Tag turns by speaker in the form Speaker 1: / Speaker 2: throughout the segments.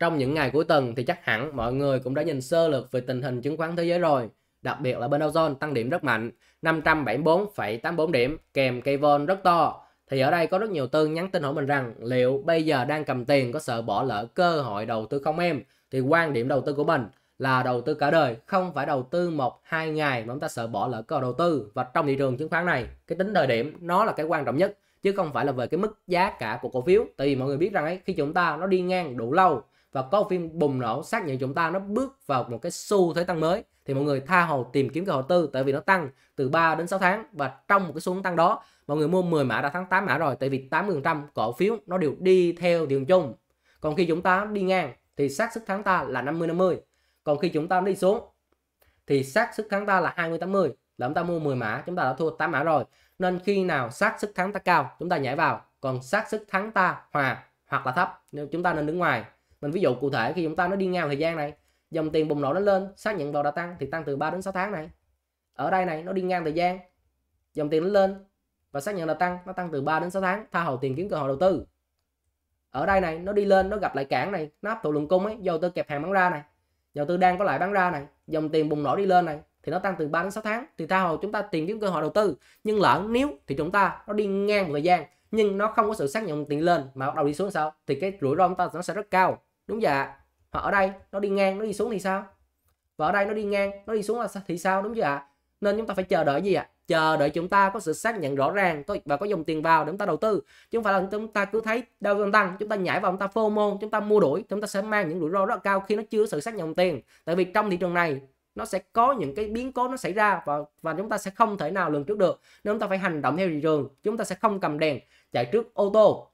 Speaker 1: Trong những ngày cuối tuần thì chắc hẳn mọi người cũng đã nhìn sơ lược về tình hình chứng khoán thế giới rồi. Đặc biệt là bên Dow Jones tăng điểm rất mạnh, 574,84 điểm kèm cây vol rất to. Thì ở đây có rất nhiều tư nhắn tin hỏi mình rằng liệu bây giờ đang cầm tiền có sợ bỏ lỡ cơ hội đầu tư không em? Thì quan điểm đầu tư của mình là đầu tư cả đời, không phải đầu tư một hai ngày mà chúng ta sợ bỏ lỡ cơ hội đầu tư. Và trong thị trường chứng khoán này, cái tính thời điểm nó là cái quan trọng nhất chứ không phải là về cái mức giá cả của cổ phiếu. Tại vì mọi người biết rằng ấy khi chúng ta nó đi ngang đủ lâu và có phim bùng nổ xác nhận chúng ta nó bước vào một cái xu thế tăng mới thì mọi người tha hồ tìm kiếm cơ hội tư tại vì nó tăng từ 3 đến 6 tháng và trong một cái xu hướng tăng đó mọi người mua 10 mã đã tháng 8 mã rồi tại vì 80% cổ phiếu nó đều đi theo đường chung còn khi chúng ta đi ngang thì xác suất thắng ta là 50 50 còn khi chúng ta đi xuống thì xác suất thắng ta là 20 80 là chúng ta mua 10 mã chúng ta đã thua 8 mã rồi nên khi nào xác suất thắng ta cao chúng ta nhảy vào còn xác suất thắng ta hòa hoặc là thấp nên chúng ta nên đứng ngoài mình ví dụ cụ thể khi chúng ta nó đi ngang thời gian này dòng tiền bùng nổ nó lên xác nhận vào đã tăng thì tăng từ 3 đến 6 tháng này ở đây này nó đi ngang thời gian dòng tiền nó lên và xác nhận là tăng nó tăng từ 3 đến 6 tháng tha hồ tìm kiếm cơ hội đầu tư ở đây này nó đi lên nó gặp lại cản này nó áp tụ lượng cung ấy dầu tư kẹp hàng bán ra này dầu tư đang có lại bán ra này dòng tiền bùng nổ đi lên này thì nó tăng từ 3 đến 6 tháng thì tha hồ chúng ta tìm kiếm cơ hội đầu tư nhưng lỡ nếu thì chúng ta nó đi ngang một thời gian nhưng nó không có sự xác nhận tiền lên mà bắt đầu đi xuống sau thì cái rủi ro chúng ta nó sẽ rất cao đúng chưa ạ hoặc ở đây nó đi ngang nó đi xuống thì sao và ở đây nó đi ngang nó đi xuống là thì sao đúng chưa ạ nên chúng ta phải chờ đợi gì ạ chờ đợi chúng ta có sự xác nhận rõ ràng và có dòng tiền vào để chúng ta đầu tư chứ không phải là chúng ta cứ thấy đau tăng tăng chúng ta nhảy vào chúng ta phô môn chúng ta mua đuổi chúng ta sẽ mang những rủi ro rất là cao khi nó chưa sự xác nhận dòng tiền tại vì trong thị trường này nó sẽ có những cái biến cố nó xảy ra và và chúng ta sẽ không thể nào lường trước được nên chúng ta phải hành động theo thị trường chúng ta sẽ không cầm đèn chạy trước ô tô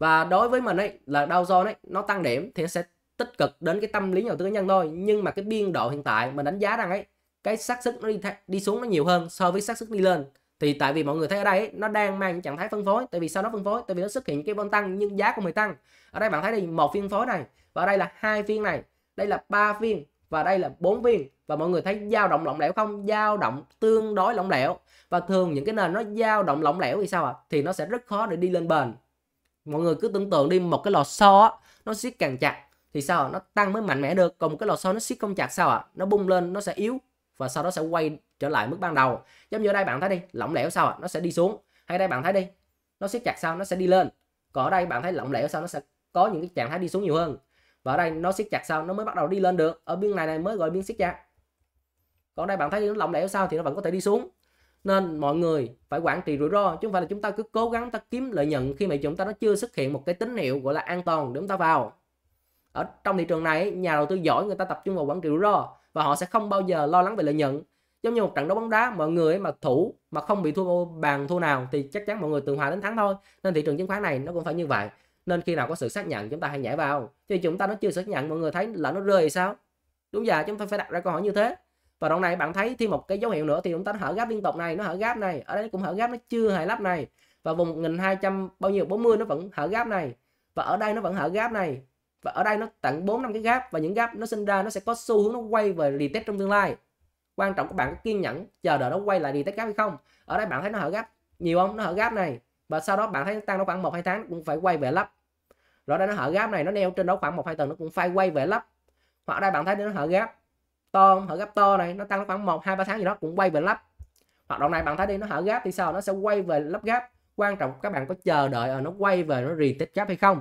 Speaker 1: và đối với mình ấy là Dow Jones ấy nó tăng điểm thì sẽ tích cực đến cái tâm lý nhà đầu tư cá nhân thôi nhưng mà cái biên độ hiện tại mình đánh giá rằng ấy cái xác sức nó đi đi xuống nó nhiều hơn so với xác sức đi lên thì tại vì mọi người thấy ở đây ấy, nó đang mang cái trạng thái phân phối tại vì sao nó phân phối tại vì nó xuất hiện cái vol tăng nhưng giá của mình tăng ở đây bạn thấy đây một phiên phối này và ở đây là hai phiên này đây là ba phiên và đây là bốn viên và mọi người thấy dao động lỏng lẻo không dao động tương đối lỏng lẻo và thường những cái nền nó dao động lỏng lẻo thì sao ạ à? thì nó sẽ rất khó để đi lên bền mọi người cứ tưởng tượng đi một cái lò xo á, nó siết càng chặt thì sao nó tăng mới mạnh mẽ được còn một cái lò xo nó siết không chặt sao ạ nó bung lên nó sẽ yếu và sau đó sẽ quay trở lại mức ban đầu giống như ở đây bạn thấy đi lỏng lẻo sao ạ nó sẽ đi xuống hay đây bạn thấy đi nó siết chặt sao nó sẽ đi lên còn ở đây bạn thấy lỏng lẻo sao nó sẽ có những cái trạng thái đi xuống nhiều hơn và ở đây nó siết chặt sao nó mới bắt đầu đi lên được ở biên này này mới gọi biên siết chặt còn đây bạn thấy nó lỏng lẻo sao thì nó vẫn có thể đi xuống nên mọi người phải quản trị rủi ro chứ không phải là chúng ta cứ cố gắng ta kiếm lợi nhuận khi mà chúng ta nó chưa xuất hiện một cái tín hiệu gọi là an toàn để chúng ta vào ở trong thị trường này nhà đầu tư giỏi người ta tập trung vào quản trị rủi ro và họ sẽ không bao giờ lo lắng về lợi nhuận giống như một trận đấu bóng đá mọi người mà thủ mà không bị thua bàn thua nào thì chắc chắn mọi người từ hòa đến thắng thôi nên thị trường chứng khoán này nó cũng phải như vậy nên khi nào có sự xác nhận chúng ta hãy nhảy vào thì chúng ta nó chưa xác nhận mọi người thấy là nó rơi thì sao đúng giờ chúng ta phải đặt ra câu hỏi như thế và đoạn này bạn thấy thêm một cái dấu hiệu nữa thì chúng ta hở gáp liên tục này nó hở gáp này ở đây cũng hở gáp nó chưa hề lắp này và vùng 1200 bao nhiêu 40 nó vẫn hở gáp này và ở đây nó vẫn hở gáp này và ở đây nó tận 4 năm cái gáp và những gáp nó sinh ra nó sẽ có xu hướng nó quay về retest trong tương lai quan trọng các bạn có kiên nhẫn chờ đợi nó quay lại retest gáp hay không ở đây bạn thấy nó hở gáp nhiều không nó hở gáp này và sau đó bạn thấy nó tăng nó khoảng một hai tháng cũng phải quay về lắp rồi đây nó hở gáp này nó neo trên đó khoảng một hai tuần nó cũng phải quay về lắp hoặc ở đây bạn thấy nó hở gáp to Hở gap to này nó tăng khoảng 1 2 3 tháng gì đó cũng quay về lắp. Hoạt động này bạn thấy đi nó hở gap thì sao nó sẽ quay về lắp gap. Quan trọng các bạn có chờ đợi ở ờ, nó quay về nó retest gap hay không.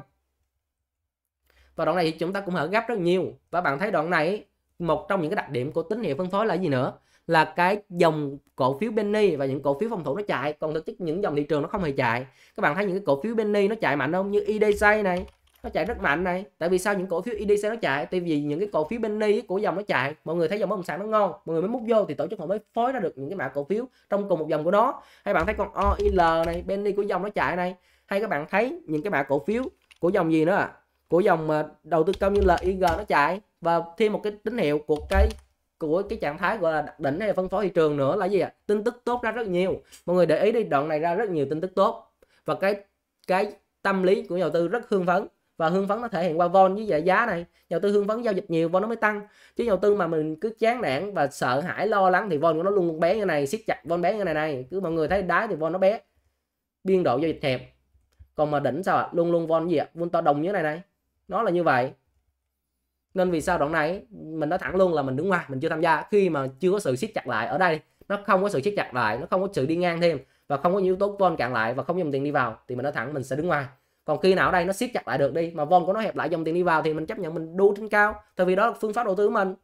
Speaker 1: Và đoạn này thì chúng ta cũng hở gap rất nhiều và bạn thấy đoạn này một trong những cái đặc điểm của tín hiệu phân phối là gì nữa? là cái dòng cổ phiếu penny và những cổ phiếu phòng thủ nó chạy còn thực chất những dòng thị trường nó không hề chạy các bạn thấy những cái cổ phiếu penny nó chạy mạnh không như idc này nó chạy rất mạnh này tại vì sao những cổ phiếu IDC nó chạy tại vì những cái cổ phiếu penny của dòng nó chạy mọi người thấy dòng bất động sản nó ngon mọi người mới múc vô thì tổ chức họ mới phối ra được những cái mã cổ phiếu trong cùng một dòng của nó hay bạn thấy con OIL này penny của dòng nó chạy này hay các bạn thấy những cái mã cổ phiếu của dòng gì nữa à? của dòng đầu tư công như ig nó chạy và thêm một cái tín hiệu của cái của cái trạng thái gọi là đỉnh hay là phân phối thị trường nữa là gì ạ à? tin tức tốt ra rất nhiều mọi người để ý đi đoạn này ra rất nhiều tin tức tốt và cái cái tâm lý của nhà đầu tư rất hương phấn và hương phấn nó thể hiện qua vol với về giá này nhà đầu tư hương phấn giao dịch nhiều vol nó mới tăng chứ nhà đầu tư mà mình cứ chán nản và sợ hãi lo lắng thì vol của nó luôn, luôn bé như này siết chặt vol bé như này này cứ mọi người thấy đá thì vol nó bé biên độ giao dịch hẹp còn mà đỉnh sao ạ luôn luôn vol gì ạ à? to đồng như này này nó là như vậy nên vì sao đoạn này mình nói thẳng luôn là mình đứng ngoài mình chưa tham gia khi mà chưa có sự siết chặt lại ở đây nó không có sự siết chặt lại nó không có sự đi ngang thêm và không có yếu tố vol cạn lại và không dùng tiền đi vào thì mình nói thẳng mình sẽ đứng ngoài còn khi nào ở đây nó siết chặt lại được đi mà von của nó hẹp lại dòng tiền đi vào thì mình chấp nhận mình đu trên cao tại vì đó là phương pháp đầu tư của mình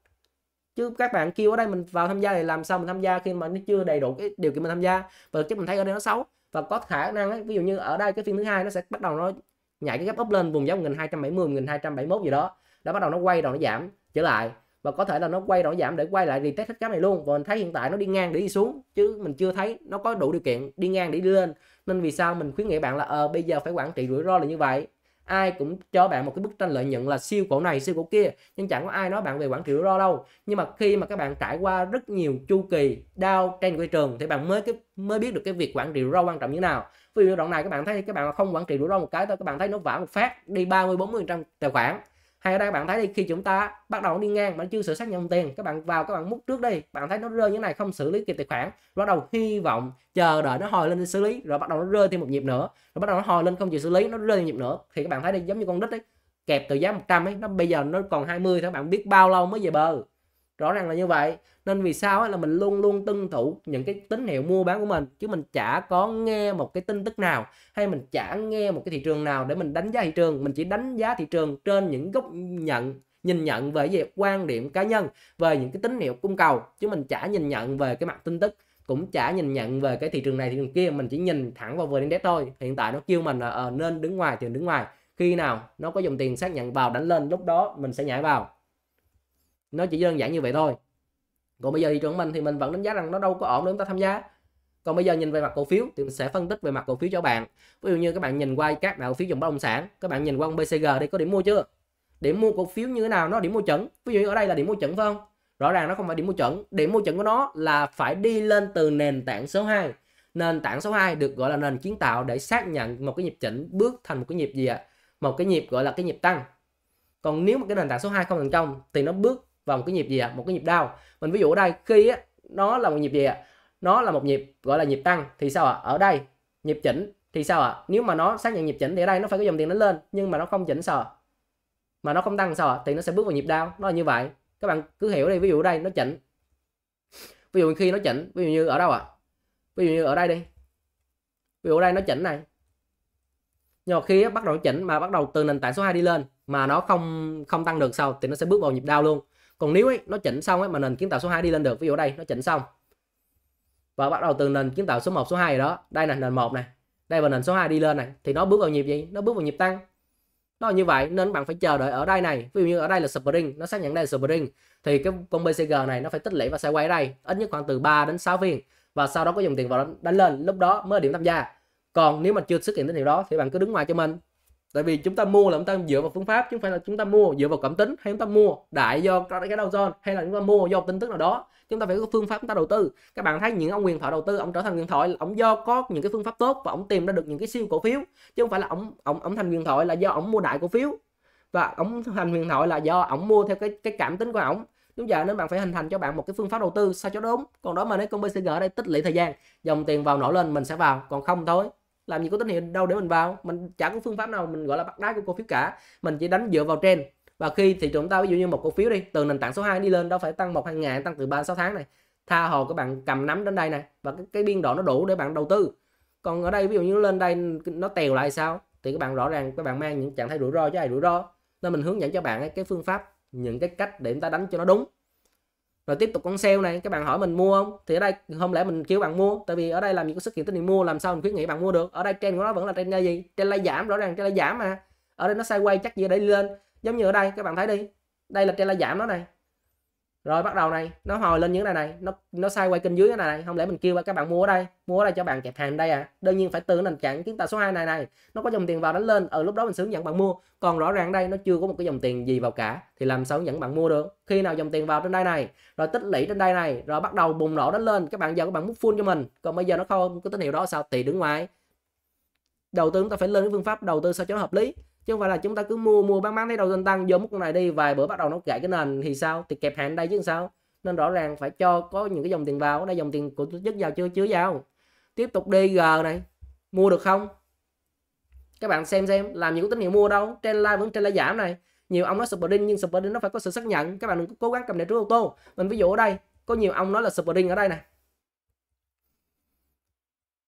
Speaker 1: chứ các bạn kêu ở đây mình vào tham gia thì làm sao mình tham gia khi mà nó chưa đầy đủ cái điều kiện mình tham gia và chứ mình thấy ở đây nó xấu và có khả năng ấy, ví dụ như ở đây cái phiên thứ hai nó sẽ bắt đầu nó nhảy cái gap up lên vùng giá 1270 1271 gì đó đã bắt đầu nó quay đầu nó giảm trở lại và có thể là nó quay đầu nó giảm để quay lại retest hết cái này luôn và mình thấy hiện tại nó đi ngang để đi xuống chứ mình chưa thấy nó có đủ điều kiện đi ngang để đi lên nên vì sao mình khuyến nghị bạn là ờ bây giờ phải quản trị rủi ro là như vậy ai cũng cho bạn một cái bức tranh lợi nhuận là siêu cổ này siêu cổ kia nhưng chẳng có ai nói bạn về quản trị rủi ro đâu nhưng mà khi mà các bạn trải qua rất nhiều chu kỳ đau trên thị trường thì bạn mới cái mới biết được cái việc quản trị rủi ro quan trọng như nào ví dụ đoạn này các bạn thấy các bạn không quản trị rủi ro một cái thôi các bạn thấy nó vả một phát đi 30 40 trăm tài khoản hay ở đây bạn thấy đi khi chúng ta bắt đầu đi ngang mà chưa xử xác nhận tiền các bạn vào các bạn múc trước đi bạn thấy nó rơi như này không xử lý kịp tài khoản bắt đầu hy vọng chờ đợi nó hồi lên để xử lý rồi bắt đầu nó rơi thêm một nhịp nữa rồi bắt đầu nó hồi lên không chịu xử lý nó rơi thêm nhịp nữa thì các bạn thấy đi giống như con đít ấy kẹp từ giá 100 ấy nó bây giờ nó còn 20 các bạn biết bao lâu mới về bờ rõ ràng là như vậy nên vì sao là mình luôn luôn tuân thủ những cái tín hiệu mua bán của mình chứ mình chả có nghe một cái tin tức nào hay mình chả nghe một cái thị trường nào để mình đánh giá thị trường mình chỉ đánh giá thị trường trên những góc nhận nhìn nhận về gì quan điểm cá nhân về những cái tín hiệu cung cầu chứ mình chả nhìn nhận về cái mặt tin tức cũng chả nhìn nhận về cái thị trường này thị trường kia mình chỉ nhìn thẳng vào vn index thôi hiện tại nó kêu mình là à, nên đứng ngoài thì đứng ngoài khi nào nó có dòng tiền xác nhận vào đánh lên lúc đó mình sẽ nhảy vào nó chỉ đơn giản như vậy thôi còn bây giờ thị trường mình thì mình vẫn đánh giá rằng nó đâu có ổn để chúng ta tham gia còn bây giờ nhìn về mặt cổ phiếu thì mình sẽ phân tích về mặt cổ phiếu cho bạn ví dụ như các bạn nhìn qua các mã cổ phiếu dòng bất động sản các bạn nhìn qua ông BCG đây có điểm mua chưa điểm mua cổ phiếu như thế nào nó điểm mua chuẩn ví dụ như ở đây là điểm mua chuẩn phải không rõ ràng nó không phải điểm mua chuẩn điểm mua chuẩn của nó là phải đi lên từ nền tảng số 2 nền tảng số 2 được gọi là nền kiến tạo để xác nhận một cái nhịp chỉnh bước thành một cái nhịp gì ạ một cái nhịp gọi là cái nhịp tăng còn nếu mà cái nền tảng số 2 không thành công thì nó bước vào một cái nhịp gì ạ à? một cái nhịp đau mình ví dụ ở đây khi á, nó là một nhịp gì ạ à? nó là một nhịp gọi là nhịp tăng thì sao ạ à? ở đây nhịp chỉnh thì sao ạ à? nếu mà nó xác nhận nhịp chỉnh thì ở đây nó phải có dòng tiền nó lên nhưng mà nó không chỉnh sao à? mà nó không tăng sao à? thì nó sẽ bước vào nhịp đau nó là như vậy các bạn cứ hiểu đi ví dụ ở đây nó chỉnh ví dụ khi nó chỉnh ví dụ như ở đâu ạ à? ví dụ như ở đây đi ví dụ ở đây nó chỉnh này nhưng mà khi bắt đầu chỉnh mà bắt đầu từ nền tảng số 2 đi lên mà nó không không tăng được sao thì nó sẽ bước vào nhịp đau luôn còn nếu ấy, nó chỉnh xong ấy, mà nền kiến tạo số 2 đi lên được ví dụ đây nó chỉnh xong và bắt đầu từ nền kiến tạo số 1 số 2 đó đây là nền 1 này đây và nền số 2 đi lên này thì nó bước vào nhịp gì nó bước vào nhịp tăng nó như vậy nên bạn phải chờ đợi ở đây này ví dụ như ở đây là spring nó xác nhận đây là spring thì cái con bcg này nó phải tích lũy và sẽ quay ở đây ít nhất khoảng từ 3 đến 6 viên và sau đó có dùng tiền vào đánh lên lúc đó mới điểm tham gia còn nếu mà chưa xuất hiện tín hiệu đó thì bạn cứ đứng ngoài cho mình tại vì chúng ta mua là chúng ta dựa vào phương pháp chứ không phải là chúng ta mua dựa vào cảm tính hay chúng ta mua đại do cái đầu zone hay là chúng ta mua do tin tức nào đó chúng ta phải có phương pháp chúng ta đầu tư các bạn thấy những ông quyền thoại đầu tư ông trở thành quyền thoại là ông do có những cái phương pháp tốt và ông tìm ra được những cái siêu cổ phiếu chứ không phải là ông ông ông thành quyền thoại là do ông mua đại cổ phiếu và ông thành quyền thoại là do ông mua theo cái cái cảm tính của ông đúng giờ nên bạn phải hình thành cho bạn một cái phương pháp đầu tư sao cho đúng còn đó mà nếu công bcg ở đây tích lũy thời gian dòng tiền vào nổi lên mình sẽ vào còn không thôi làm gì có tín hiệu đâu để mình vào mình chẳng có phương pháp nào mình gọi là bắt đáy của cổ phiếu cả mình chỉ đánh dựa vào trend và khi thị trường ta ví dụ như một cổ phiếu đi từ nền tảng số 2 đi lên đâu phải tăng một hai ngàn tăng từ 3 6 tháng này tha hồ các bạn cầm nắm đến đây này và cái, cái biên độ nó đủ để bạn đầu tư còn ở đây ví dụ như lên đây nó tèo lại sao thì các bạn rõ ràng các bạn mang những trạng thái rủi ro chứ ai rủi ro nên mình hướng dẫn cho bạn cái phương pháp những cái cách để chúng ta đánh cho nó đúng rồi tiếp tục con sale này các bạn hỏi mình mua không thì ở đây không lẽ mình kêu bạn mua tại vì ở đây làm gì có xuất hiện tín hiệu mua làm sao mình khuyến nghị bạn mua được ở đây trend của nó vẫn là trend là gì trend lay giảm rõ ràng trend lay giảm mà ở đây nó sideways chắc gì ở đây lên giống như ở đây các bạn thấy đi đây là trend lay giảm đó này rồi bắt đầu này nó hồi lên những này này nó nó sai quay kênh dưới cái này này không lẽ mình kêu các bạn mua ở đây mua ở đây cho bạn kẹp hàng đây à đương nhiên phải từ nền chặn kiến tạo số 2 này này nó có dòng tiền vào đánh lên ở lúc đó mình sướng dẫn bạn mua còn rõ ràng đây nó chưa có một cái dòng tiền gì vào cả thì làm sao hướng dẫn bạn mua được khi nào dòng tiền vào trên đây này rồi tích lũy trên đây này rồi bắt đầu bùng nổ đánh lên các bạn giờ các bạn múc full cho mình còn bây giờ nó không có tín hiệu đó sao thì đứng ngoài đầu tư chúng ta phải lên cái phương pháp đầu tư sao cho nó hợp lý chứ không phải là chúng ta cứ mua mua bán bán thấy đầu tăng tăng vô mức này đi vài bữa bắt đầu nó gãy cái nền thì sao thì kẹp hàng đây chứ sao nên rõ ràng phải cho có những cái dòng tiền vào đây dòng tiền của tổ chức vào chưa chưa vào tiếp tục đi g này mua được không các bạn xem xem làm những tín hiệu mua đâu trên live vẫn trên live giảm này nhiều ông nói subordin nhưng subordin nó phải có sự xác nhận các bạn đừng cố gắng cầm để trước ô tô mình ví dụ ở đây có nhiều ông nói là subordin ở đây này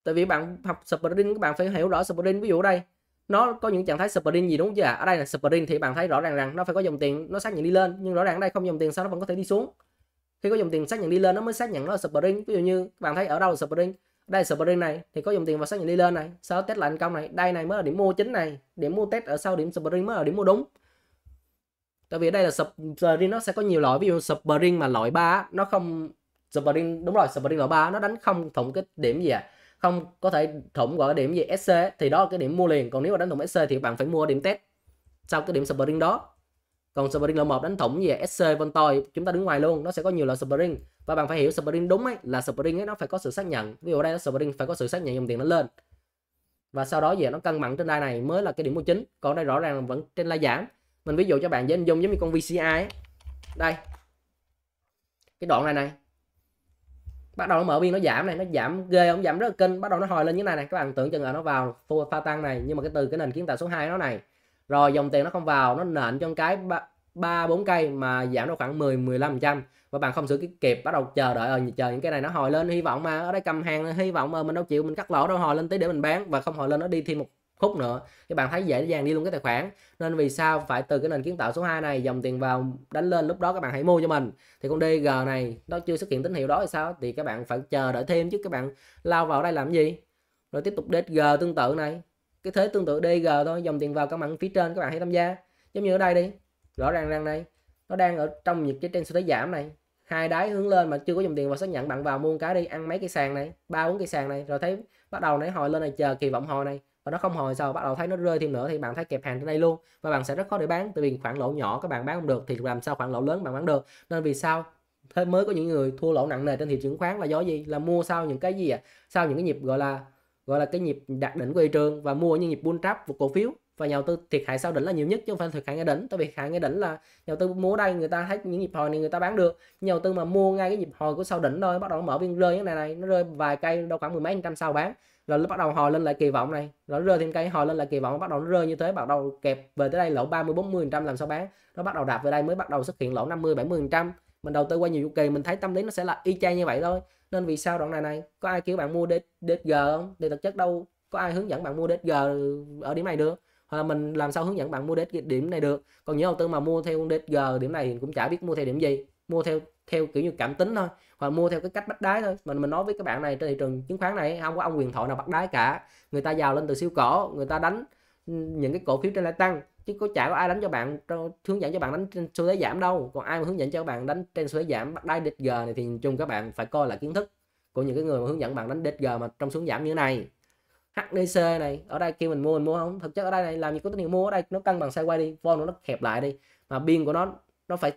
Speaker 1: tại vì bạn học subordin các bạn phải hiểu rõ subordin ví dụ ở đây nó có những trạng thái sprint gì đúng chưa à, ở đây là sprint thì bạn thấy rõ ràng rằng nó phải có dòng tiền nó xác nhận đi lên nhưng rõ ràng ở đây không dòng tiền sao nó vẫn có thể đi xuống khi có dòng tiền xác nhận đi lên nó mới xác nhận nó là sprint ví dụ như bạn thấy ở đâu là sprint đây là sprint này thì có dòng tiền vào xác nhận đi lên này sau test lại thành công này đây này mới là điểm mua chính này điểm mua test ở sau điểm sprint mới là điểm mua đúng tại vì ở đây là sprint nó sẽ có nhiều loại ví dụ sprint mà loại 3 nó không sprint đúng rồi sprint loại 3 nó đánh không thủng cái điểm gì à không có thể thủng gọi điểm gì SC thì đó là cái điểm mua liền còn nếu mà đánh thủng SC thì bạn phải mua điểm test sau cái điểm spring đó còn spring là một đánh thủng gì SC Voltoi chúng ta đứng ngoài luôn nó sẽ có nhiều loại spring và bạn phải hiểu spring đúng ấy là spring ấy nó phải có sự xác nhận ví dụ đây nó spring phải có sự xác nhận dòng tiền nó lên và sau đó về nó cân bằng trên đai này mới là cái điểm mua chính còn đây rõ ràng vẫn trên lai giảm mình ví dụ cho bạn dễ hình dung giống như con VCI ấy. đây cái đoạn này này bắt đầu nó mở biên nó giảm này nó giảm ghê ông giảm rất là kinh bắt đầu nó hồi lên như này này các bạn tưởng chừng là nó vào pha tăng này nhưng mà cái từ cái nền kiến tạo số 2 nó này rồi dòng tiền nó không vào nó nện trong cái ba bốn cây mà giảm nó khoảng 10 15 trăm và bạn không xử cái kịp bắt đầu chờ đợi ờ chờ những cái này nó hồi lên hy vọng mà ở đây cầm hàng hy vọng mà mình đâu chịu mình cắt lỗ đâu hồi lên tí để mình bán và không hồi lên nó đi thêm một khúc nữa các bạn thấy dễ dàng đi luôn cái tài khoản nên vì sao phải từ cái nền kiến tạo số 2 này dòng tiền vào đánh lên lúc đó các bạn hãy mua cho mình thì con DG này nó chưa xuất hiện tín hiệu đó thì sao thì các bạn phải chờ đợi thêm chứ các bạn lao vào đây làm gì rồi tiếp tục DG tương tự này cái thế tương tự DG thôi dòng tiền vào các bạn phía trên các bạn hãy tham gia giống như ở đây đi rõ ràng rằng đây nó đang ở trong những cái trên xu thế giảm này hai đáy hướng lên mà chưa có dòng tiền vào xác nhận bạn vào mua cái đi ăn mấy cái sàn này ba bốn cái sàn này rồi thấy bắt đầu nãy hồi lên này chờ kỳ vọng hồi này và nó không hồi sau bắt đầu thấy nó rơi thêm nữa thì bạn thấy kẹp hàng trên đây luôn và bạn sẽ rất khó để bán tại vì khoản lỗ nhỏ các bạn bán không được thì làm sao khoản lỗ lớn bạn bán được nên vì sao thế mới có những người thua lỗ nặng nề trên thị trường chứng khoán là do gì là mua sau những cái gì ạ à? sau những cái nhịp gọi là gọi là cái nhịp đạt đỉnh của thị trường và mua những nhịp bull trap của cổ phiếu và nhà đầu tư thiệt hại sau đỉnh là nhiều nhất chứ không phải thiệt hại ngay đỉnh tại vì thiệt hại ngay đỉnh là nhà đầu tư mua đây người ta thấy những nhịp hồi này người ta bán được nhà đầu tư mà mua ngay cái nhịp hồi của sau đỉnh thôi bắt đầu mở biên rơi như này này nó rơi vài cây đâu khoảng mười mấy trăm sau bán rồi nó bắt đầu hồi lên lại kỳ vọng này nó rơi thêm cây hồi lên lại kỳ vọng bắt đầu nó rơi như thế bắt đầu kẹp về tới đây lỗ 30 40 trăm làm sao bán nó bắt đầu đạp về đây mới bắt đầu xuất hiện lỗ 50 70 trăm mình đầu tư qua nhiều chu kỳ mình thấy tâm lý nó sẽ là y chang như vậy thôi nên vì sao đoạn này này có ai kêu bạn mua G không thì thực chất đâu có ai hướng dẫn bạn mua G ở điểm này được hoặc là mình làm sao hướng dẫn bạn mua đến điểm này được còn những đầu tư mà mua theo G điểm này thì cũng chả biết mua theo điểm gì mua theo theo kiểu như cảm tính thôi hoặc mua theo cái cách bắt đáy thôi mình mình nói với các bạn này trên thị trường chứng khoán này không có ông quyền thoại nào bắt đáy cả người ta giàu lên từ siêu cổ người ta đánh ừ, những cái cổ phiếu trên lại tăng chứ có chả có ai đánh cho bạn hướng dẫn cho bạn đánh trên xu thế giảm đâu còn ai mà hướng dẫn cho bạn đánh trên xu thế giảm bắt đáy DG này thì chung các bạn phải coi là kiến thức của những cái người mà hướng dẫn bạn đánh DG mà trong xuống giảm như thế này HDC này ở đây kêu mình mua mình mua không thực chất ở đây này làm gì có tín hiệu mua ở đây nó cân bằng sideways đi form nó, nó lại đi mà biên của nó nó phải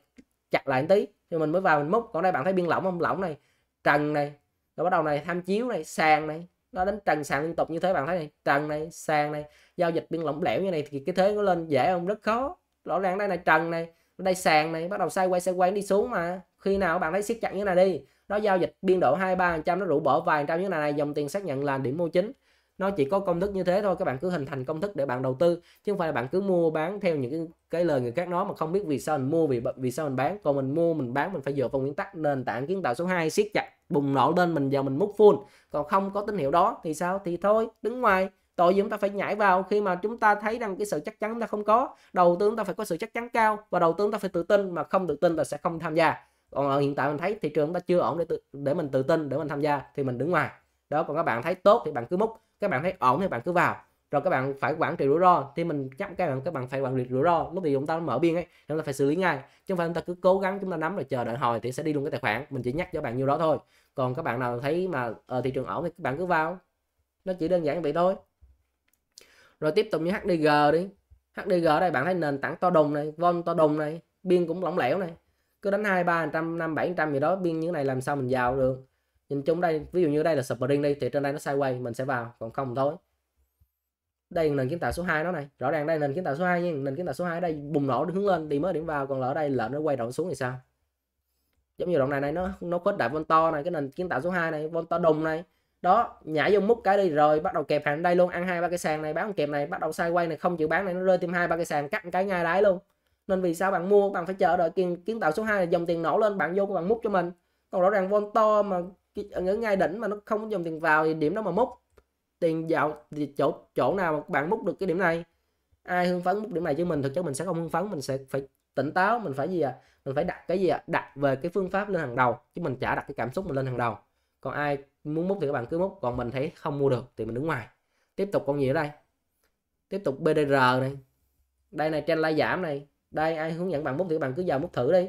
Speaker 1: chặt lại một tí thì mình mới vào mình múc còn đây bạn thấy biên lỏng không lỏng này trần này rồi bắt đầu này tham chiếu này sàn này nó đến trần sàn liên tục như thế bạn thấy này trần này sàn này giao dịch biên lỏng lẻo như này thì cái thế nó lên dễ không rất khó rõ ràng đây là trần này đây sàn này bắt đầu sai quay sai quay đi xuống mà khi nào bạn thấy siết chặt như này đi nó giao dịch biên độ hai ba trăm nó rủ bỏ vài trăm như này này dòng tiền xác nhận là điểm mua chính nó chỉ có công thức như thế thôi các bạn cứ hình thành công thức để bạn đầu tư chứ không phải là bạn cứ mua bán theo những cái, lời người khác nói mà không biết vì sao mình mua vì vì sao mình bán còn mình mua mình bán mình phải dựa vào nguyên tắc nền tảng kiến tạo số 2 siết chặt bùng nổ lên mình giờ mình múc full còn không có tín hiệu đó thì sao thì thôi đứng ngoài tội gì chúng ta phải nhảy vào khi mà chúng ta thấy rằng cái sự chắc chắn ta không có đầu tư chúng ta phải có sự chắc chắn cao và đầu tư chúng ta phải tự tin mà không tự tin là sẽ không tham gia còn ở ờ, hiện tại mình thấy thị trường chúng ta chưa ổn để tự, để mình tự tin để mình tham gia thì mình đứng ngoài đó còn các bạn thấy tốt thì bạn cứ múc các bạn thấy ổn thì bạn cứ vào rồi các bạn phải quản trị rủi ro thì mình chắc các bạn các bạn phải quản trị rủi ro lúc thì chúng ta mở biên ấy chúng ta phải xử lý ngay chứ không phải chúng ta cứ cố gắng chúng ta nắm rồi chờ đợi hồi thì sẽ đi luôn cái tài khoản mình chỉ nhắc cho bạn nhiêu đó thôi còn các bạn nào thấy mà ở ờ, thị trường ổn thì các bạn cứ vào nó chỉ đơn giản vậy thôi rồi tiếp tục như HDG đi HDG đây bạn thấy nền tảng to đùng này von to đùng này biên cũng lỏng lẻo này cứ đánh hai ba trăm năm bảy trăm gì đó biên như thế này làm sao mình vào được nhìn chung đây ví dụ như đây là spring đi thì trên đây nó sideways mình sẽ vào còn không thôi đây là nền kiến tạo số 2 nó này rõ ràng đây là nền kiến tạo số 2 nhưng nền kiến tạo số 2 ở đây bùng nổ hướng lên đi mới điểm vào còn lỡ đây lỡ nó quay đầu xuống thì sao giống như đoạn này này nó nó khuếch đại von to này cái nền kiến tạo số 2 này von to đùng này đó nhảy vô múc cái đi rồi bắt đầu kẹp hàng đây luôn ăn hai ba cái sàn này bán kẹp này bắt đầu sai quay này không chịu bán này nó rơi thêm hai ba cái sàn cắt cái ngay đáy luôn nên vì sao bạn mua bạn phải chờ đợi kiến kiến tạo số 2 là dòng tiền nổ lên bạn vô bạn múc cho mình còn rõ ràng von to mà cái, ở ngay đỉnh mà nó không dòng tiền vào thì điểm đó mà múc tiền vào thì chỗ chỗ nào mà bạn múc được cái điểm này ai hưng phấn múc điểm này chứ mình thực chất mình sẽ không hưng phấn mình sẽ phải tỉnh táo mình phải gì ạ à? mình phải đặt cái gì ạ à? đặt về cái phương pháp lên hàng đầu chứ mình chả đặt cái cảm xúc mình lên hàng đầu còn ai muốn múc thì các bạn cứ múc còn mình thấy không mua được thì mình đứng ngoài tiếp tục con gì ở đây tiếp tục BDR này đây này trên lai giảm này đây ai hướng dẫn bạn múc thì các bạn cứ vào múc thử đi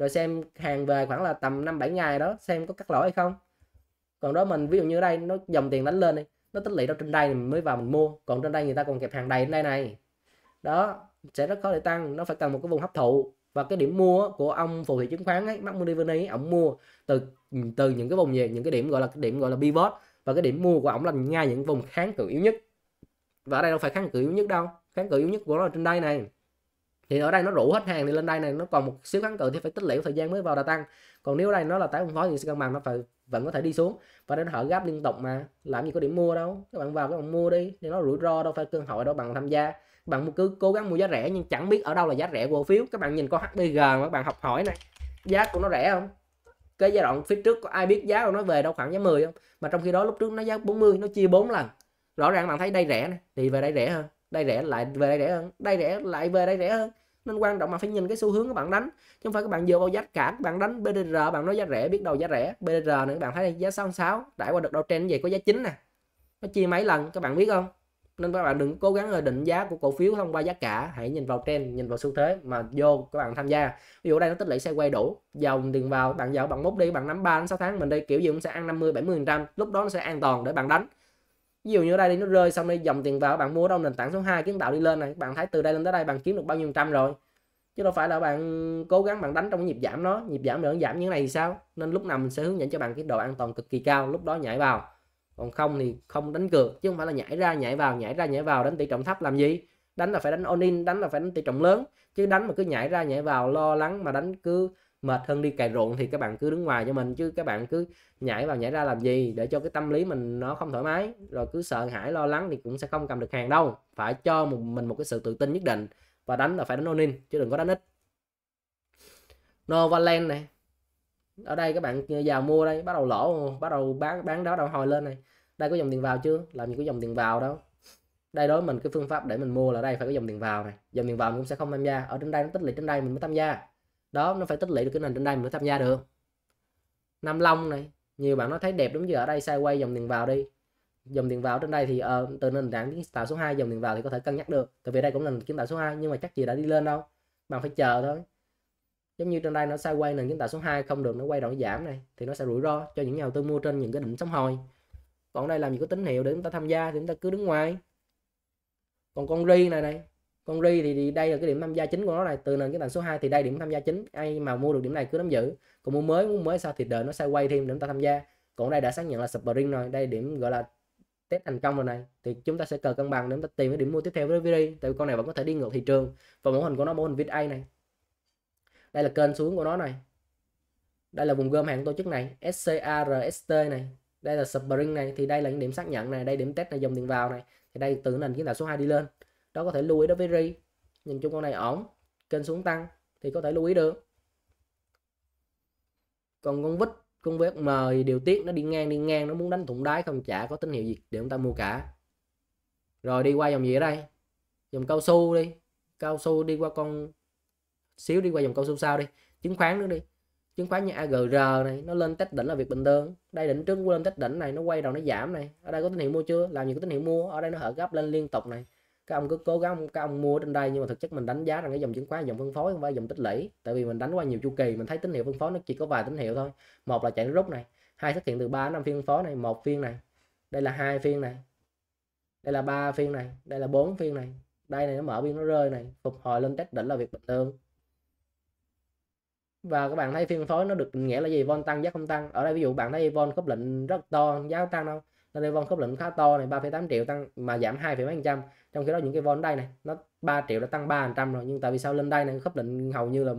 Speaker 1: rồi xem hàng về khoảng là tầm 5 7 ngày đó xem có cắt lỗ hay không còn đó mình ví dụ như đây nó dòng tiền đánh lên đi nó tích lũy đâu trên đây thì mình mới vào mình mua còn trên đây người ta còn kẹp hàng đầy trên đây này đó sẽ rất khó để tăng nó phải cần một cái vùng hấp thụ và cái điểm mua của ông phù thị chứng khoán ấy Mark Mulvaney ông mua từ từ những cái vùng gì những cái điểm gọi là cái điểm gọi là pivot và cái điểm mua của ông là ngay những vùng kháng cự yếu nhất và ở đây đâu phải kháng cự yếu nhất đâu kháng cự yếu nhất của nó là trên đây này thì ở đây nó rủ hết hàng thì lên đây này nó còn một xíu kháng cự thì phải tích lũy thời gian mới vào đà tăng còn nếu đây nó là tái phân phối thì sẽ cân bằng nó phải vẫn có thể đi xuống và đến họ gáp liên tục mà làm gì có điểm mua đâu các bạn vào các bạn mua đi thì nó rủi ro đâu phải cơ hội đâu bằng tham gia các bạn cứ cố gắng mua giá rẻ nhưng chẳng biết ở đâu là giá rẻ cổ phiếu các bạn nhìn con HBG mà các bạn học hỏi này giá của nó rẻ không cái giai đoạn phía trước có ai biết giá của nó về đâu khoảng giá 10 không mà trong khi đó lúc trước nó giá 40 nó chia 4 lần rõ ràng bạn thấy đây rẻ này, thì về đây rẻ hơn đây rẻ lại về đây rẻ hơn đây rẻ lại về đây rẻ hơn nên quan trọng mà phải nhìn cái xu hướng các bạn đánh chứ không phải các bạn dựa vào giá cả các bạn đánh BDR bạn nói giá rẻ biết đâu giá rẻ BDR nữa các bạn thấy đây, giá 66 trải qua được đầu trend như có giá chính nè nó chia mấy lần các bạn biết không nên các bạn đừng cố gắng định giá của cổ phiếu thông qua giá cả hãy nhìn vào trend nhìn vào xu thế mà vô các bạn tham gia ví dụ đây nó tích lũy sẽ quay đủ dòng tiền vào bạn vào bạn mốt đi bạn nắm 3 đến 6 tháng mình đi kiểu gì cũng sẽ ăn 50 70 phần trăm lúc đó nó sẽ an toàn để bạn đánh ví dụ như ở đây đi nó rơi xong đây dòng tiền vào bạn mua đâu nền tảng số 2 kiến tạo đi lên này bạn thấy từ đây lên tới đây bạn kiếm được bao nhiêu trăm rồi chứ đâu phải là bạn cố gắng bạn đánh trong nhịp giảm nó nhịp giảm nữa giảm như thế này thì sao nên lúc nào mình sẽ hướng dẫn cho bạn cái độ an toàn cực kỳ cao lúc đó nhảy vào còn không thì không đánh cược chứ không phải là nhảy ra nhảy vào nhảy ra nhảy vào đánh tỷ trọng thấp làm gì đánh là phải đánh all in đánh là phải đánh tỷ trọng lớn chứ đánh mà cứ nhảy ra nhảy vào lo lắng mà đánh cứ mệt hơn đi cày ruộng thì các bạn cứ đứng ngoài cho mình chứ các bạn cứ nhảy vào nhảy ra làm gì để cho cái tâm lý mình nó không thoải mái rồi cứ sợ hãi lo lắng thì cũng sẽ không cầm được hàng đâu phải cho một, mình một cái sự tự tin nhất định và đánh là phải đánh all chứ đừng có đánh ít Novaland này ở đây các bạn vào mua đây bắt đầu lỗ bắt đầu bán bán đó đầu hồi lên này đây có dòng tiền vào chưa làm gì có dòng tiền vào đâu đây đối với mình cái phương pháp để mình mua là đây phải có dòng tiền vào này dòng tiền vào mình cũng sẽ không tham gia ở trên đây nó tích lũy trên đây mình mới tham gia đó nó phải tích lũy được cái nền trên đây mình mới tham gia được nam long này nhiều bạn nói thấy đẹp đúng chưa ở đây quay dòng tiền vào đi dòng tiền vào trên đây thì uh, từ nền tảng kiến tạo số 2 dòng tiền vào thì có thể cân nhắc được tại vì đây cũng là nền kiến tạo số 2 nhưng mà chắc gì đã đi lên đâu bạn phải chờ thôi giống như trên đây nó sai quay nền kiến tạo số 2 không được nó quay đoạn giảm này thì nó sẽ rủi ro cho những nhà đầu tư mua trên những cái đỉnh sóng hồi còn đây làm gì có tín hiệu để chúng ta tham gia thì chúng ta cứ đứng ngoài còn con ri này này con ri thì đây là cái điểm tham gia chính của nó này từ nền cái tầng số 2 thì đây điểm tham gia chính ai mà mua được điểm này cứ nắm giữ còn mua mới muốn mới sao thì đợi nó sẽ quay thêm để chúng ta tham gia còn đây đã xác nhận là spring rồi đây điểm gọi là test thành công rồi này thì chúng ta sẽ cờ cân bằng để chúng ta tìm cái điểm mua tiếp theo với Viri tại vì con này vẫn có thể đi ngược thị trường và mẫu hình của nó mẫu hình VA này đây là kênh xuống của nó này đây là vùng gom hàng tổ chức này SCARST này đây là Spring này thì đây là những điểm xác nhận này đây điểm test là dòng tiền vào này thì đây từ nền kiến tạo số 2 đi lên đó có thể lưu ý đối với ri nhìn chung con này ổn kênh xuống tăng thì có thể lưu ý được còn con vít con vết m thì điều tiết nó đi ngang đi ngang nó muốn đánh thủng đáy không chả có tín hiệu gì để chúng ta mua cả rồi đi qua dòng gì ở đây dòng cao su đi cao su đi qua con xíu đi qua dòng cao su sao đi chứng khoán nữa đi chứng khoán như AGR này nó lên test đỉnh là việc bình thường đây đỉnh trước lên test đỉnh này nó quay đầu nó giảm này ở đây có tín hiệu mua chưa làm gì có tín hiệu mua ở đây nó hở gấp lên liên tục này các ông cứ cố gắng các ông mua trên đây nhưng mà thực chất mình đánh giá rằng cái dòng chứng khoán dòng phân phối không phải dòng tích lũy tại vì mình đánh qua nhiều chu kỳ mình thấy tín hiệu phân phối nó chỉ có vài tín hiệu thôi một là chạy rút này hai xuất hiện từ 3 năm phiên phân phối này một phiên này đây là hai phiên này đây là ba phiên này đây là bốn phiên này đây này nó mở biên nó rơi này phục hồi lên test đỉnh là việc bình thường và các bạn thấy phiên phối nó được định nghĩa là gì von tăng giá không tăng ở đây ví dụ bạn thấy von khớp lệnh rất to giá không tăng đâu nó đây von khớp lệnh khá to này 3,8 triệu tăng mà giảm 2, mấy phần trăm trong khi đó những cái von đây này nó 3 triệu đã tăng 3 phần trăm rồi nhưng tại vì sao lên đây này khớp lệnh hầu như là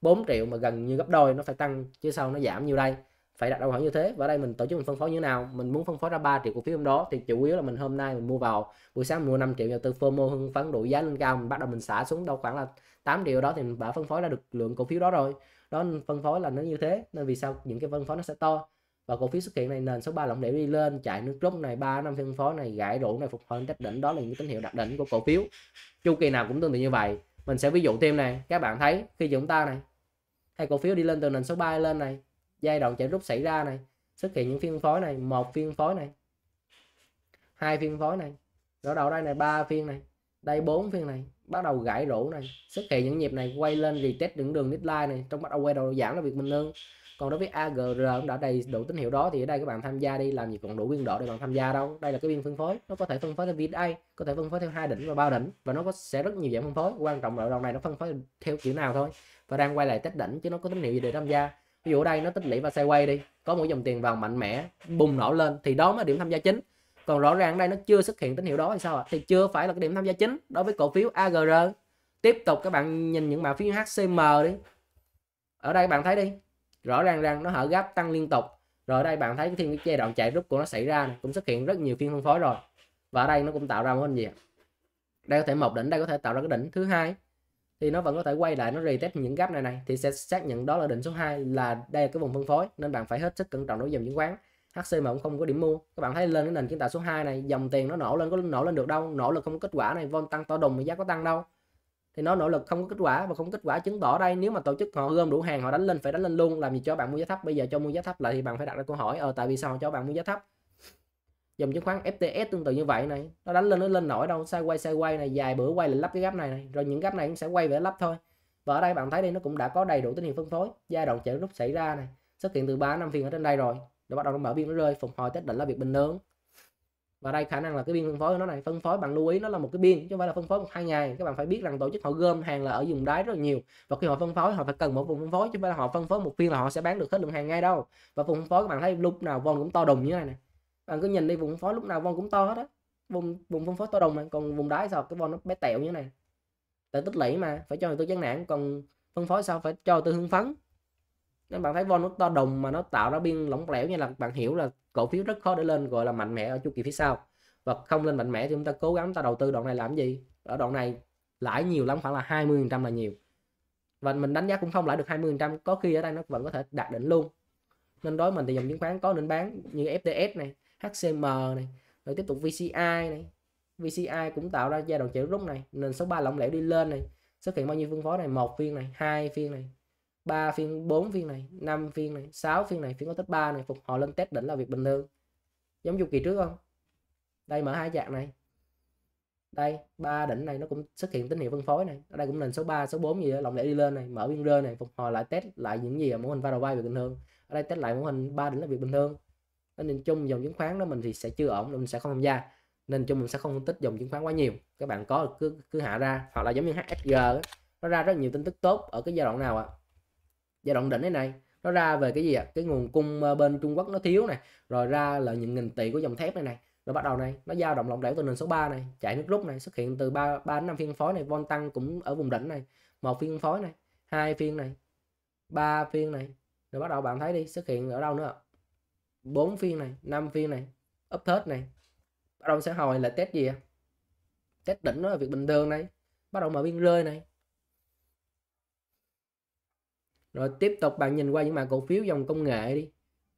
Speaker 1: 4 triệu mà gần như gấp đôi nó phải tăng chứ sau nó giảm nhiều đây phải đặt câu hỏi như thế và đây mình tổ chức mình phân phối như thế nào mình muốn phân phối ra 3 triệu cổ phiếu hôm đó thì chủ yếu là mình hôm nay mình mua vào buổi sáng mua 5 triệu nhà tư FOMO hưng phấn đủ giá lên cao mình bắt đầu mình xả xuống đâu khoảng là 8 triệu đó thì mình đã phân phối ra được lượng cổ phiếu đó rồi đó phân phối là nó như thế nên vì sao những cái phân phối nó sẽ to và cổ phiếu xuất hiện này nền số 3 lỏng để đi lên chạy nước rút này ba năm phân phối này gãy rũ này phục hồi đắc đỉnh đó là những tín hiệu đặc định của cổ phiếu chu kỳ nào cũng tương tự như vậy mình sẽ ví dụ thêm này các bạn thấy khi chúng ta này hay cổ phiếu đi lên từ nền số 3 lên này giai đoạn chạy rút xảy ra này xuất hiện những phiên phối này một phiên phối này hai phiên phối này ở đầu đây này ba phiên này đây bốn phiên này bắt đầu gãy rũ này xuất hiện những nhịp này quay lên retest những đường nít này trong bắt đầu quay đầu giảm là việc mình lương còn đối với agr cũng đã đầy đủ tín hiệu đó thì ở đây các bạn tham gia đi làm gì còn đủ biên độ để bạn tham gia đâu đây là cái biên phân phối nó có thể phân phối theo VDA có thể phân phối theo hai đỉnh và ba đỉnh và nó có sẽ rất nhiều dạng phân phối quan trọng là đoạn này nó phân phối theo kiểu nào thôi và đang quay lại test đỉnh chứ nó có tín hiệu gì để tham gia ví dụ ở đây nó tích lũy và xe quay đi có một dòng tiền vào mạnh mẽ bùng nổ lên thì đó mới điểm tham gia chính còn rõ ràng ở đây nó chưa xuất hiện tín hiệu đó thì sao ạ thì chưa phải là cái điểm tham gia chính đối với cổ phiếu agr tiếp tục các bạn nhìn những mã phiếu hcm đi ở đây bạn thấy đi rõ ràng rằng nó hở gáp tăng liên tục rồi đây bạn thấy thêm cái giai đoạn chạy rút của nó xảy ra cũng xuất hiện rất nhiều phiên phân phối rồi và ở đây nó cũng tạo ra một hình gì đây có thể một đỉnh đây có thể tạo ra cái đỉnh thứ hai thì nó vẫn có thể quay lại nó retest những gap này này thì sẽ xác nhận đó là đỉnh số 2 là đây là cái vùng phân phối nên bạn phải hết sức cẩn trọng đối với dòng chứng khoán mà cũng không có điểm mua các bạn thấy lên cái nền kiến tạo số 2 này dòng tiền nó nổ lên có nổ lên được đâu nổ là không có kết quả này vol tăng to đùng mà giá có tăng đâu thì nó nỗ lực không có kết quả và không kết quả chứng tỏ đây nếu mà tổ chức họ gom đủ hàng họ đánh lên phải đánh lên luôn làm gì cho bạn mua giá thấp bây giờ cho mua giá thấp lại thì bạn phải đặt ra câu hỏi ờ tại vì sao họ cho bạn mua giá thấp dòng chứng khoán FTS tương tự như vậy này nó đánh lên nó lên nổi đâu sai quay sai quay này dài bữa quay lại lắp cái gap này này rồi những gap này cũng sẽ quay về lắp thôi và ở đây bạn thấy đây nó cũng đã có đầy đủ tín hiệu phân phối giai đoạn chợ lúc xảy ra này xuất hiện từ 3 năm phiên ở trên đây rồi để bắt đầu nó mở biên nó rơi phục hồi tết định là việc bình thường và đây khả năng là cái biên phân phối của nó này phân phối bạn lưu ý nó là một cái biên chứ không phải là phân phối một hai ngày các bạn phải biết rằng tổ chức họ gom hàng là ở vùng đáy rất là nhiều và khi họ phân phối họ phải cần một vùng phân phối chứ không phải là họ phân phối một phiên là họ sẽ bán được hết lượng hàng ngay đâu và vùng phân phối các bạn thấy lúc nào von cũng to đùng như thế này nè bạn cứ nhìn đi vùng phân phối lúc nào von cũng to hết á vùng vùng phân phối to đùng mà còn vùng đáy sao cái von nó bé tẹo như thế này tại tích lũy mà phải cho người tôi chán nản còn phân phối sao phải cho tôi hưng phấn nên bạn thấy von nó to đùng mà nó tạo ra biên lỏng lẻo như là bạn hiểu là cổ phiếu rất khó để lên gọi là mạnh mẽ ở chu kỳ phía sau và không lên mạnh mẽ thì chúng ta cố gắng ta đầu tư đoạn này làm gì ở đoạn này lãi nhiều lắm khoảng là 20% là nhiều và mình đánh giá cũng không lãi được 20% có khi ở đây nó vẫn có thể đạt đỉnh luôn nên đối với mình thì dòng chứng khoán có nên bán như FTS này HCM này rồi tiếp tục VCI này VCI cũng tạo ra giai đoạn chạy rút này nền số 3 lỏng lẻo đi lên này xuất hiện bao nhiêu phương phối này một phiên này hai phiên này 3 phiên 4 phiên này 5 phiên này 6 phiên này phiên có test 3 này phục hồi lên test đỉnh là việc bình thường giống như kỳ trước không đây mở hai dạng này đây ba đỉnh này nó cũng xuất hiện tín hiệu phân phối này ở đây cũng nền số 3 số 4 gì đó lỏng lẻ đi lên này mở biên rơi này phục hồi lại test lại những gì ở mô hình vai đầu bình thường ở đây test lại mô hình ba đỉnh là việc bình thường nên chung dòng chứng khoán đó mình thì sẽ chưa ổn mình sẽ không tham gia nên chung mình sẽ không phân tích dòng chứng khoán quá nhiều các bạn có cứ cứ hạ ra hoặc là giống như HSG đó, nó ra rất nhiều tin tức tốt ở cái giai đoạn nào ạ à? giai đoạn đỉnh này này nó ra về cái gì ạ cái nguồn cung ờ, bên Trung Quốc nó thiếu này rồi ra là những nghìn tỷ của dòng thép này này rồi bắt đầu này nó dao động lỏng lẻo từ nền số 3 này chạy nước rút này xuất hiện từ 3, 3 đến 5 phiên phối này von tăng cũng ở vùng đỉnh này một phiên phối này hai phiên này ba phiên này rồi bắt đầu bạn thấy đi xuất hiện ở đâu nữa bốn phiên này năm phiên này up hết này bắt đầu sẽ hồi là test gì à? test đỉnh nó là việc bình thường này bắt đầu mở biên rơi này rồi tiếp tục bạn nhìn qua những mã cổ phiếu dòng công nghệ đi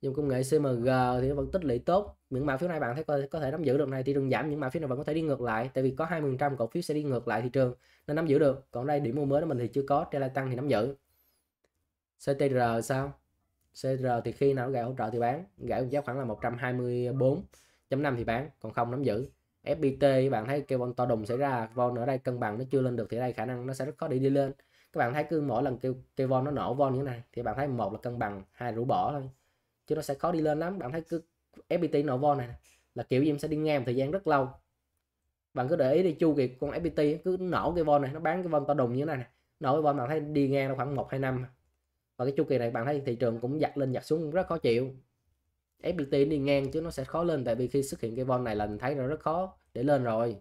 Speaker 1: dòng công nghệ CMG thì vẫn tích lũy tốt những mã phiếu này bạn thấy có, có thể nắm giữ được này thì đừng giảm những mã phiếu này vẫn có thể đi ngược lại tại vì có hai phần trăm cổ phiếu sẽ đi ngược lại thị trường nên nắm giữ được còn đây điểm mua mới đó mình thì chưa có trên tăng thì nắm giữ CTR sao CR thì khi nào gãy hỗ trợ thì bán gãy giá khoảng là 124.5 thì bán còn không nắm giữ FPT bạn thấy kêu con to đùng xảy ra von ở đây cân bằng nó chưa lên được thì đây khả năng nó sẽ rất khó để đi lên các bạn thấy cứ mỗi lần kêu kêu von nó nổ von như thế này thì bạn thấy một là cân bằng hai rũ bỏ thôi chứ nó sẽ khó đi lên lắm bạn thấy cứ FPT nổ von này là kiểu gì em sẽ đi ngang một thời gian rất lâu bạn cứ để ý đi chu kỳ con FPT cứ nổ cái von này nó bán cái von to đùng như thế này, này. nổ cái von bạn thấy đi ngang khoảng một hai năm và cái chu kỳ này bạn thấy thị trường cũng giặt lên giặt xuống rất khó chịu FPT đi ngang chứ nó sẽ khó lên tại vì khi xuất hiện cái von này là mình thấy nó rất khó để lên rồi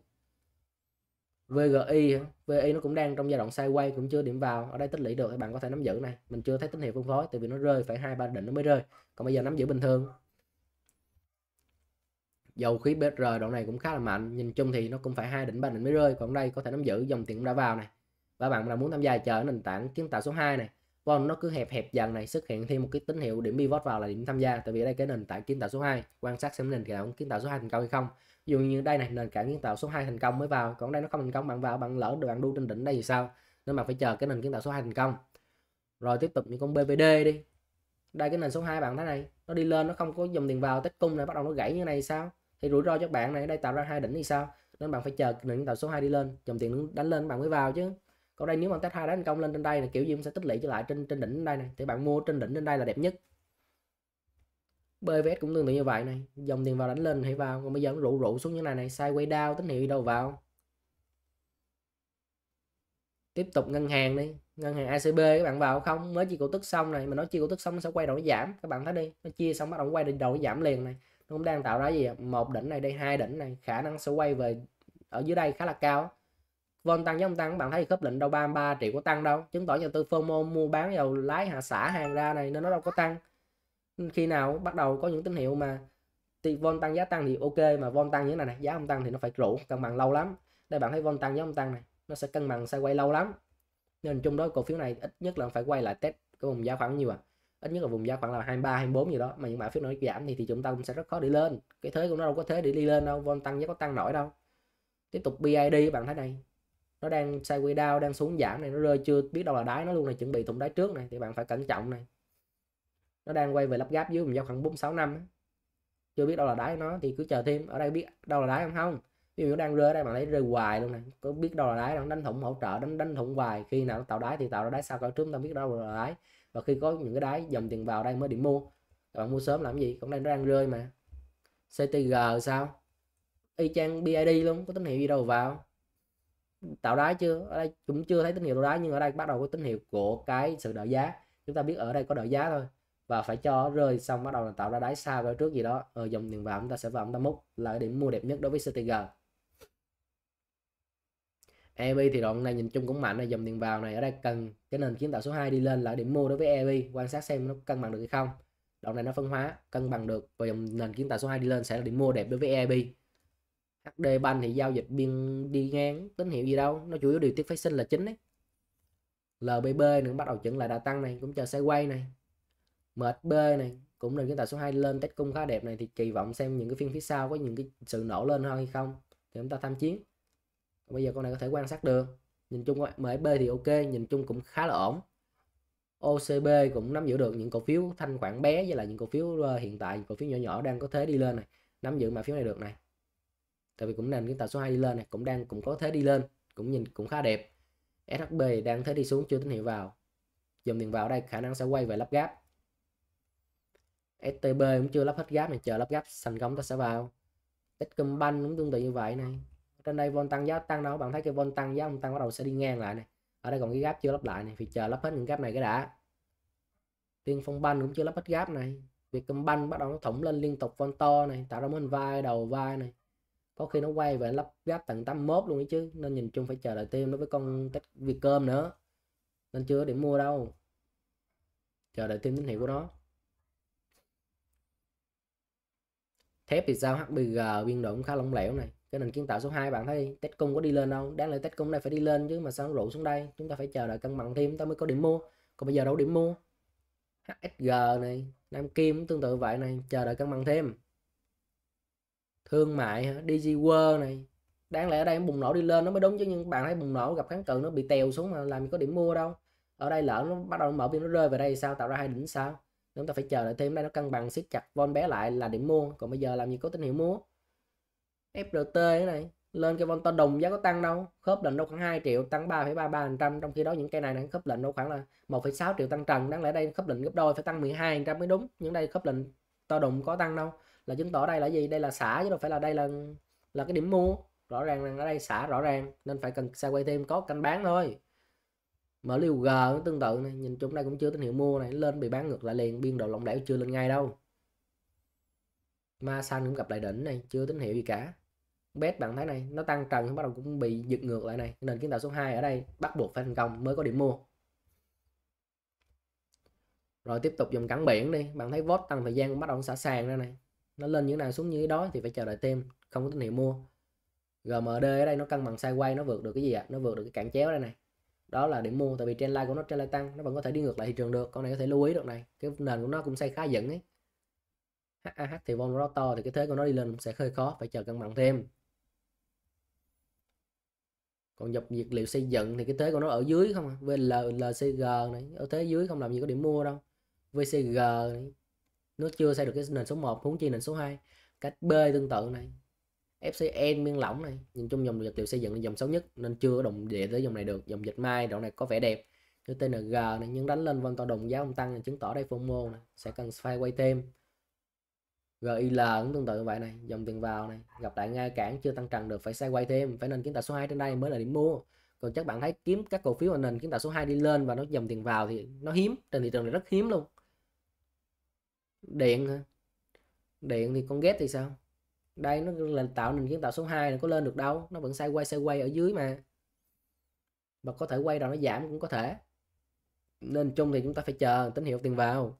Speaker 1: VGI VI nó cũng đang trong giai đoạn sideways cũng chưa điểm vào ở đây tích lũy được các bạn có thể nắm giữ này mình chưa thấy tín hiệu phân phối tại vì nó rơi phải hai ba đỉnh nó mới rơi còn bây giờ nắm giữ bình thường dầu khí BR đoạn này cũng khá là mạnh nhìn chung thì nó cũng phải hai đỉnh ba đỉnh mới rơi còn đây có thể nắm giữ dòng tiền cũng đã vào này và bạn nào muốn tham gia chờ nền tảng kiến tạo số 2 này Vâng, nó cứ hẹp hẹp dần này xuất hiện thêm một cái tín hiệu điểm pivot vào là điểm tham gia tại vì đây cái nền tảng kiến tạo số 2 quan sát xem nền tảng kiến tạo số 2 thành công hay không ví dụ như đây này nền tảng kiến tạo số 2 thành công mới vào còn đây nó không thành công bạn vào bạn lỡ được bạn đu trên đỉnh đây thì sao nên bạn phải chờ cái nền kiến tạo số 2 thành công rồi tiếp tục những con bvd đi đây cái nền số 2 bạn thấy này nó đi lên nó không có dòng tiền vào tích cung này bắt đầu nó gãy như này sao thì rủi ro cho bạn này đây tạo ra hai đỉnh thì sao nên bạn phải chờ nền kiến tạo số 2 đi lên dòng tiền đánh lên bạn mới vào chứ còn đây nếu mà test hai đánh công lên trên đây là kiểu gì cũng sẽ tích lũy trở lại trên trên đỉnh đây này thì bạn mua trên đỉnh trên đây là đẹp nhất BVS cũng tương tự như vậy này dòng tiền vào đánh lên hãy vào còn bây giờ nó rụ rụ xuống như này này sai quay down tín hiệu đi đâu vào tiếp tục ngân hàng đi ngân hàng ACB các bạn vào không mới chia cổ tức xong này mà nó chia cổ tức xong nó sẽ quay đầu nó giảm các bạn thấy đi nó chia xong bắt đầu quay đầu nó giảm liền này nó cũng đang tạo ra gì một đỉnh này đây hai đỉnh này khả năng sẽ quay về ở dưới đây khá là cao von vâng, tăng giống tăng bạn thấy khớp lệnh đâu 33 triệu có tăng đâu chứng tỏ nhà tư FOMO mua bán dầu lái hạ xả hàng ra này nên nó đâu có tăng khi nào bắt đầu có những tín hiệu mà thì von tăng giá tăng thì ok mà von tăng như thế này này giá không tăng thì nó phải rủ cân bằng lâu lắm đây bạn thấy von tăng giá tăng này nó sẽ cân bằng sẽ quay lâu lắm nên chung đó cổ phiếu này ít nhất là phải quay lại test cái vùng giá khoảng nhiều à ít nhất là vùng giá khoảng là 23 24 gì đó mà những mã phiếu nó giảm thì thì chúng ta cũng sẽ rất khó đi lên cái thế của nó đâu có thế để đi lên đâu von tăng giá có tăng nổi đâu tiếp tục BID bạn thấy này nó đang sideways down đang xuống giảm này nó rơi chưa biết đâu là đáy nó luôn này chuẩn bị thủng đáy trước này thì bạn phải cẩn trọng này nó đang quay về lắp gáp dưới vùng giao khoảng 46 năm chưa biết đâu là đáy nó thì cứ chờ thêm ở đây biết đâu là đáy không không ví dụ nó đang rơi ở đây mà lấy rơi hoài luôn này có biết đâu là đáy đang đánh thủng hỗ trợ đánh đánh thủng hoài khi nào nó tạo đáy thì tạo ra đáy sao coi trước ta biết đâu là đáy và khi có những cái đáy dòng tiền vào đây mới đi mua bạn mua sớm làm gì cũng đang nó đang rơi mà CTG sao y chang BID luôn có tín hiệu gì đâu vào tạo đáy chưa ở đây cũng chưa thấy tín hiệu đáy nhưng ở đây bắt đầu có tín hiệu của cái sự đợi giá chúng ta biết ở đây có đợi giá thôi và phải cho rơi xong bắt đầu là tạo ra đáy xa vào trước gì đó ở ờ, dòng tiền vàng chúng ta sẽ vào chúng ta múc là cái điểm mua đẹp nhất đối với CTG EB thì đoạn này nhìn chung cũng mạnh là dòng tiền vào này ở đây cần cái nền kiến tạo số 2 đi lên là điểm mua đối với EB quan sát xem nó cân bằng được hay không đoạn này nó phân hóa cân bằng được và dòng nền kiến tạo số 2 đi lên sẽ là điểm mua đẹp đối với EB HD Bank thì giao dịch biên đi ngang tín hiệu gì đâu nó chủ yếu điều tiết phát sinh là chính đấy LBB nữa bắt đầu chuẩn là đã tăng này cũng chờ sẽ quay này MHB này cũng nền kiến tạo số 2 lên test cung khá đẹp này thì kỳ vọng xem những cái phiên phía sau có những cái sự nổ lên hơn hay không thì chúng ta tham chiến bây giờ con này có thể quan sát được nhìn chung MHB thì ok nhìn chung cũng khá là ổn OCB cũng nắm giữ được những cổ phiếu thanh khoản bé với là những cổ phiếu ờ, hiện tại cổ phiếu nhỏ nhỏ đang có thế đi lên này nắm giữ mã phiếu này được này tại vì cũng nền cái tàu số 2 đi lên này cũng đang cũng có thế đi lên cũng nhìn cũng khá đẹp SHB đang thế đi xuống chưa tín hiệu vào dòng tiền vào đây khả năng sẽ quay về lắp gáp STB cũng chưa lắp hết gáp này chờ lắp gáp thành công ta sẽ vào Techcombank cũng tương tự như vậy này trên đây vol tăng giá tăng đâu bạn thấy cái vol tăng giá không tăng bắt đầu sẽ đi ngang lại này ở đây còn cái gáp chưa lắp lại này thì chờ lắp hết những gáp này cái đã tiên phong banh cũng chưa lắp hết gáp này việc công banh bắt đầu nó thủng lên liên tục vol to này tạo ra món vai đầu vai này có khi nó quay về lắp ráp tận 81 luôn ấy chứ nên nhìn chung phải chờ đợi thêm đối với con cách việt cơm nữa nên chưa điểm mua đâu chờ đợi thêm tín hiệu của nó thép thì sao HBG biên độ cũng khá lỏng lẻo này cái nền kiến tạo số 2 bạn thấy tết cung có đi lên đâu đáng lẽ tết cung này phải đi lên chứ mà sao nó rụ xuống đây chúng ta phải chờ đợi cân bằng thêm ta mới có điểm mua còn bây giờ đâu điểm mua HSG này Nam Kim cũng tương tự vậy này chờ đợi cân bằng thêm thương mại DG World này đáng lẽ ở đây bùng nổ đi lên nó mới đúng chứ nhưng bạn thấy bùng nổ gặp kháng cự nó bị tèo xuống mà làm gì có điểm mua đâu ở đây lỡ nó bắt đầu mở biên nó rơi về đây sao tạo ra hai đỉnh sao chúng ta phải chờ đợi thêm đây nó cân bằng siết chặt von bé lại là điểm mua còn bây giờ làm gì có tín hiệu mua FRT cái này lên cái von to đồng giá có tăng đâu khớp lệnh đâu khoảng 2 triệu tăng 3,33% trong khi đó những cây này đang khớp lệnh đâu khoảng là 1,6 triệu tăng trần đáng lẽ đây khớp lệnh gấp đôi phải tăng 12% mới đúng những đây khớp lệnh to đồng có tăng đâu là chứng tỏ đây là gì đây là xả chứ đâu phải là đây là là cái điểm mua rõ ràng là ở đây xả rõ ràng nên phải cần sao quay thêm có canh bán thôi mở liều g tương tự này nhìn chúng đây cũng chưa tín hiệu mua này lên bị bán ngược lại liền biên độ lỏng lẻo chưa lên ngay đâu ma san cũng gặp lại đỉnh này chưa tín hiệu gì cả bet bạn thấy này nó tăng trần bắt đầu cũng bị giật ngược lại này nền kiến tạo số 2 ở đây bắt buộc phải thành công mới có điểm mua rồi tiếp tục dùng cắn biển đi bạn thấy vót tăng thời gian cũng bắt đầu xả sàn ra này nó lên như thế nào xuống như đó thì phải chờ đợi thêm không có tín hiệu mua GMD ở đây nó cân bằng sideways nó vượt được cái gì ạ à? nó vượt được cái cản chéo đây này đó là điểm mua tại vì trên line của nó trên line tăng nó vẫn có thể đi ngược lại thị trường được con này có thể lưu ý được này cái nền của nó cũng xây khá dẫn ấy HAH thì vol nó to thì cái thế của nó đi lên cũng sẽ hơi khó phải chờ cân bằng thêm còn dọc dược liệu xây dựng thì cái thế của nó ở dưới không à? VL, LCG này ở thế dưới không làm gì có điểm mua đâu VCG này nó chưa xây được cái nền số 1 huống chi nền số 2 cách B tương tự này FCN miên lỏng này nhìn chung dòng vật liệu xây dựng là dòng xấu nhất nên chưa có đồng địa tới dòng này được dòng dịch mai đoạn này có vẻ đẹp như TNG này nhưng đánh lên văn to đồng giá không tăng này, chứng tỏ đây FOMO này sẽ cần phải quay thêm GIL cũng tương tự như vậy này dòng tiền vào này gặp lại ngay cản chưa tăng trần được phải sai quay thêm phải nên kiến tạo số 2 trên đây mới là điểm mua còn chắc bạn thấy kiếm các cổ phiếu nền kiến tạo số 2 đi lên và nó dòng tiền vào thì nó hiếm trên thị trường này rất hiếm luôn điện điện thì con ghét thì sao đây nó là tạo nền kiến tạo số 2 là có lên được đâu nó vẫn sai quay sai quay ở dưới mà và có thể quay rồi nó giảm cũng có thể nên chung thì chúng ta phải chờ tín hiệu tiền vào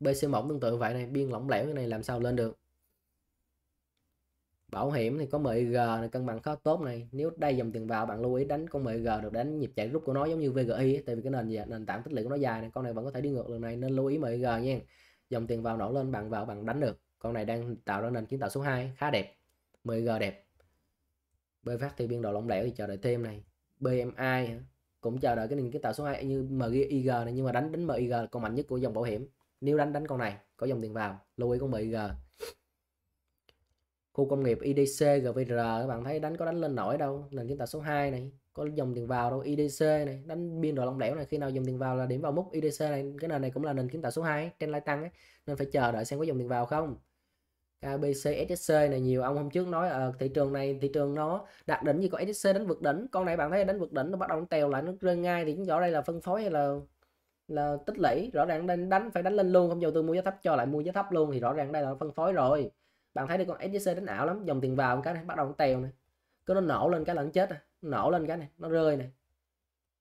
Speaker 1: bc mỏng tương tự vậy này biên lỏng lẻo như này làm sao lên được bảo hiểm thì có MG e này cân bằng khá tốt này nếu đây dòng tiền vào bạn lưu ý đánh con MG e được đánh nhịp chạy rút của nó giống như VGI tại vì cái nền nền tảng tích lũy của nó dài này con này vẫn có thể đi ngược lần này nên lưu ý MG e nha dòng tiền vào nổ lên bạn vào bạn đánh được con này đang tạo ra nền kiến tạo số 2 khá đẹp 10G đẹp B phát thì biên độ lỏng lẻo thì chờ đợi thêm này BMI cũng chờ đợi cái nền kiến tạo số 2 như MIG này nhưng mà đánh đến MIG là con mạnh nhất của dòng bảo hiểm nếu đánh đánh con này có dòng tiền vào lưu ý con MIG khu công nghiệp IDC GVR các bạn thấy đánh có đánh lên nổi đâu nền kiến tạo số 2 này có dòng tiền vào đâu IDC này đánh biên độ lỏng lẻo này khi nào dòng tiền vào là điểm vào mốc IDC này cái nền này cũng là nền kiến tạo số 2 trên lai tăng ấy. nên phải chờ đợi xem có dòng tiền vào không KBC SSC này nhiều ông hôm trước nói ở ờ, à, thị trường này thị trường nó đạt đỉnh như có SSC đánh vượt đỉnh con này bạn thấy đánh vượt đỉnh nó bắt đầu nó tèo lại nó rơi ngay thì rõ đây là phân phối hay là là tích lũy rõ ràng đánh, đánh phải đánh lên luôn không dầu tôi mua giá thấp cho lại mua giá thấp luôn thì rõ ràng đây là phân phối rồi bạn thấy được con SJC đánh ảo lắm dòng tiền vào một cái này bắt đầu nó tèo này cứ nó nổ lên cái là nó chết này. nổ lên cái này nó rơi này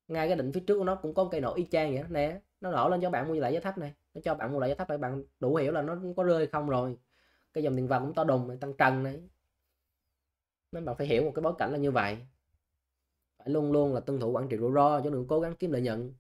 Speaker 1: ngay cái đỉnh phía trước của nó cũng có một cây nổ y chang vậy đó. nè nó nổ lên cho bạn mua lại giá thấp này nó cho bạn mua lại giá thấp này bạn đủ hiểu là nó có rơi không rồi cái dòng tiền vào cũng to đùng này, tăng trần này nên bạn phải hiểu một cái bối cảnh là như vậy phải luôn luôn là tuân thủ quản trị rủi ro cho đừng cố gắng kiếm lợi nhuận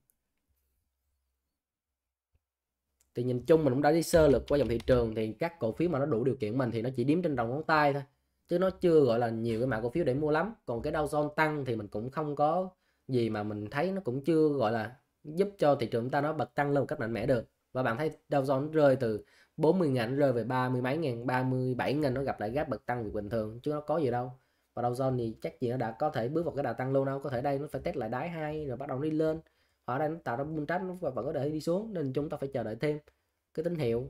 Speaker 1: thì nhìn chung mình cũng đã đi sơ lược qua dòng thị trường thì các cổ phiếu mà nó đủ điều kiện mình thì nó chỉ đếm trên đầu ngón tay thôi chứ nó chưa gọi là nhiều cái mã cổ phiếu để mua lắm còn cái Dow Jones tăng thì mình cũng không có gì mà mình thấy nó cũng chưa gọi là giúp cho thị trường ta nó bật tăng lên một cách mạnh mẽ được và bạn thấy Dow Jones rơi từ 40 ngàn rơi về 30 mấy ngàn 37 ngàn nó gặp lại gáp bật tăng việc bình thường chứ nó có gì đâu và Dow Jones thì chắc gì nó đã có thể bước vào cái đà tăng luôn đâu có thể đây nó phải test lại đáy hai rồi bắt đầu đi lên ở đây nó tạo ra bung trách nó vẫn có thể đi xuống nên chúng ta phải chờ đợi thêm cái tín hiệu